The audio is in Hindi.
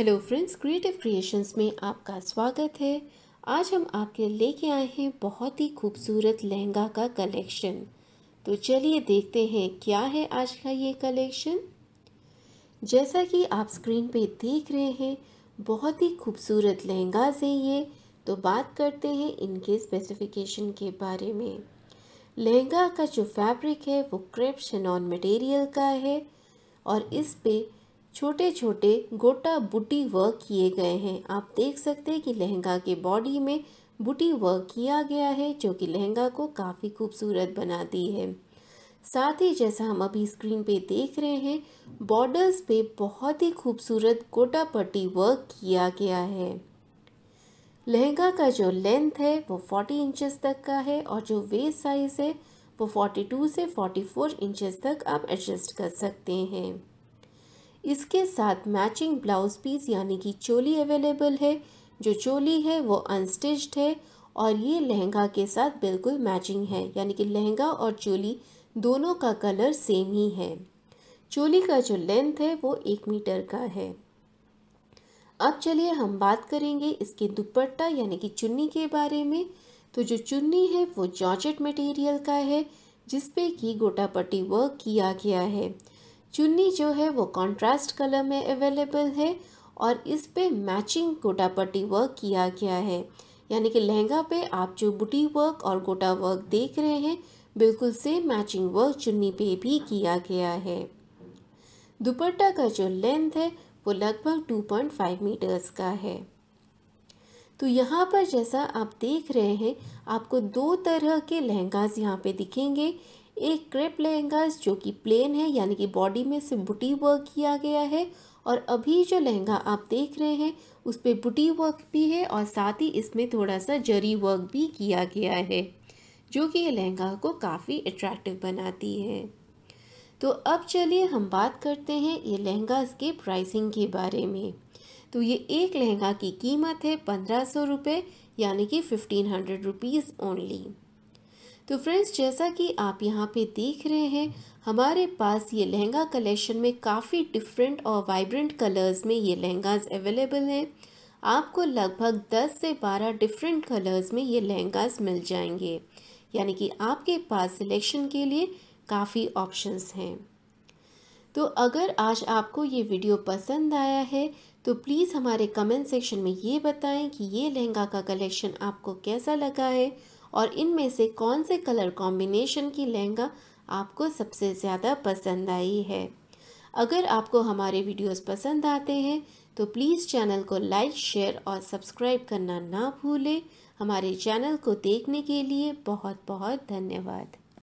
हेलो फ्रेंड्स क्रिएटिव क्रिएशंस में आपका स्वागत है आज हम आपके लेके आए हैं बहुत ही खूबसूरत लहंगा का कलेक्शन तो चलिए देखते हैं क्या है आज का ये कलेक्शन जैसा कि आप स्क्रीन पे देख रहे हैं बहुत ही खूबसूरत लहंगाज से ये तो बात करते हैं इनके स्पेसिफिकेशन के बारे में लहंगा का जो फैब्रिक है वो क्रेप शनॉन मटेरियल का है और इस पर छोटे छोटे गोटा बुटी वर्क किए गए हैं आप देख सकते हैं कि लहंगा के बॉडी में बुटी वर्क किया गया है जो कि लहंगा को काफ़ी खूबसूरत बनाती है साथ ही जैसा हम अभी स्क्रीन पे देख रहे हैं बॉर्डर्स पे बहुत ही खूबसूरत गोटा पट्टी वर्क किया गया है लहंगा का जो लेंथ है वो 40 इंचेस तक का है और जो वेस्ट साइज़ है वो 42 से 44 इंचेस तक आप एडजस्ट कर सकते हैं इसके साथ मैचिंग ब्लाउज पीस यानी कि चोली अवेलेबल है जो चोली है वो अनस्टिच्ड है और ये लहंगा के साथ बिल्कुल मैचिंग है यानी कि लहंगा और चोली दोनों का कलर सेम ही है चोली का जो लेंथ है वो एक मीटर का है अब चलिए हम बात करेंगे इसके दुपट्टा यानी कि चुन्नी के बारे में तो जो चुन्नी है वो जॉर्जेट मटेरियल का है जिसपे की गोटापट्टी वर्क किया गया है चुन्नी जो है वो कॉन्ट्रास्ट कलर में अवेलेबल है और इस पे मैचिंग गोटापट्टी वर्क किया गया है यानी कि लहंगा पे आप जो बुटी वर्क और गोटा वर्क देख रहे हैं बिल्कुल सेम मैचिंग वर्क चुन्नी पे भी किया गया है दुपट्टा का जो लेंथ है वो लगभग 2.5 मीटर्स का है तो यहाँ पर जैसा आप देख रहे हैं आपको दो तरह के लहंगाज यहाँ पे दिखेंगे एक क्रेप लहंगा जो कि प्लेन है यानी कि बॉडी में से बुटी वर्क किया गया है और अभी जो लहंगा आप देख रहे हैं उस पर बुटी वर्क भी है और साथ ही इसमें थोड़ा सा जरी वर्क भी किया गया है जो कि ये लहंगा को काफ़ी अट्रैक्टिव बनाती है तो अब चलिए हम बात करते हैं ये लहंगा के प्राइसिंग के बारे में तो ये एक लहंगा की कीमत है पंद्रह सौ रुपये यानी कि फ़िफ्टीन हंड्रेड रुपीज़ ओनली तो फ्रेंड्स जैसा कि आप यहाँ पे देख रहे हैं हमारे पास ये लहंगा कलेक्शन में काफ़ी डिफरेंट और वाइब्रेंट कलर्स में ये लहंगाज अवेलेबल हैं आपको लगभग 10 से 12 डिफरेंट कलर्स में ये लहंगाज मिल जाएंगे यानी कि आपके पास सिलेक्शन के लिए काफ़ी ऑप्शंस हैं तो अगर आज आपको ये वीडियो पसंद आया है तो प्लीज़ हमारे कमेंट सेक्शन में ये बताएं कि ये लहंगा का कलेक्शन आपको कैसा लगा है और इनमें से कौन से कलर कॉम्बिनेशन की लहंगा आपको सबसे ज़्यादा पसंद आई है अगर आपको हमारे वीडियोस पसंद आते हैं तो प्लीज़ चैनल को लाइक शेयर और सब्सक्राइब करना ना भूलें हमारे चैनल को देखने के लिए बहुत बहुत धन्यवाद